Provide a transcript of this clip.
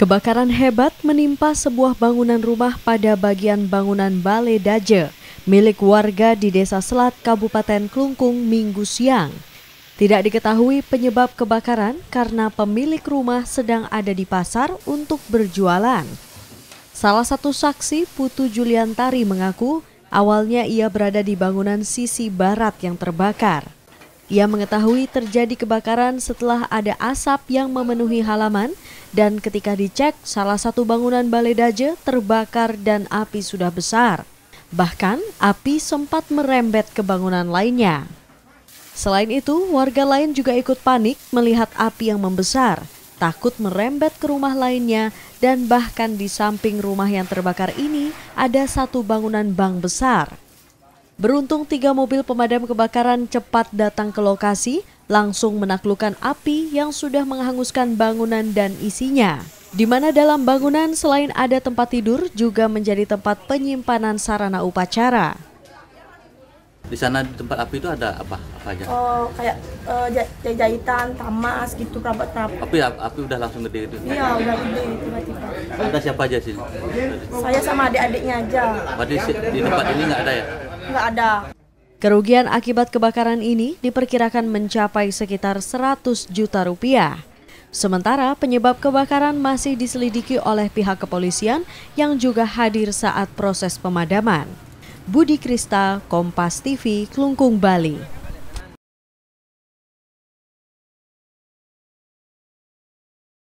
Kebakaran hebat menimpa sebuah bangunan rumah pada bagian bangunan Balai Daje milik warga di Desa Selat, Kabupaten Klungkung, Minggu siang. Tidak diketahui penyebab kebakaran karena pemilik rumah sedang ada di pasar untuk berjualan. Salah satu saksi, Putu Juliantari mengaku awalnya ia berada di bangunan sisi barat yang terbakar. Ia mengetahui terjadi kebakaran setelah ada asap yang memenuhi halaman dan ketika dicek salah satu bangunan balai daje terbakar dan api sudah besar. Bahkan api sempat merembet ke bangunan lainnya. Selain itu, warga lain juga ikut panik melihat api yang membesar, takut merembet ke rumah lainnya dan bahkan di samping rumah yang terbakar ini ada satu bangunan bank besar. Beruntung tiga mobil pemadam kebakaran cepat datang ke lokasi, langsung menaklukkan api yang sudah menghanguskan bangunan dan isinya. Di mana dalam bangunan selain ada tempat tidur juga menjadi tempat penyimpanan sarana upacara. Di sana di tempat api itu ada apa, apa aja? Oh, kayak uh, eh, jahitan, tamas gitu, perabot-perabot. Api api udah langsung gede gitu. Iya, udah gede tiba-tiba. Ada siapa aja sih? Saya sama adik-adiknya aja. Berarti di tempat ini nggak ada ya? Nggak ada. Kerugian akibat kebakaran ini diperkirakan mencapai sekitar 100 juta rupiah. Sementara penyebab kebakaran masih diselidiki oleh pihak kepolisian yang juga hadir saat proses pemadaman. Budi Krista, Kompas TV, Klungkung, Bali.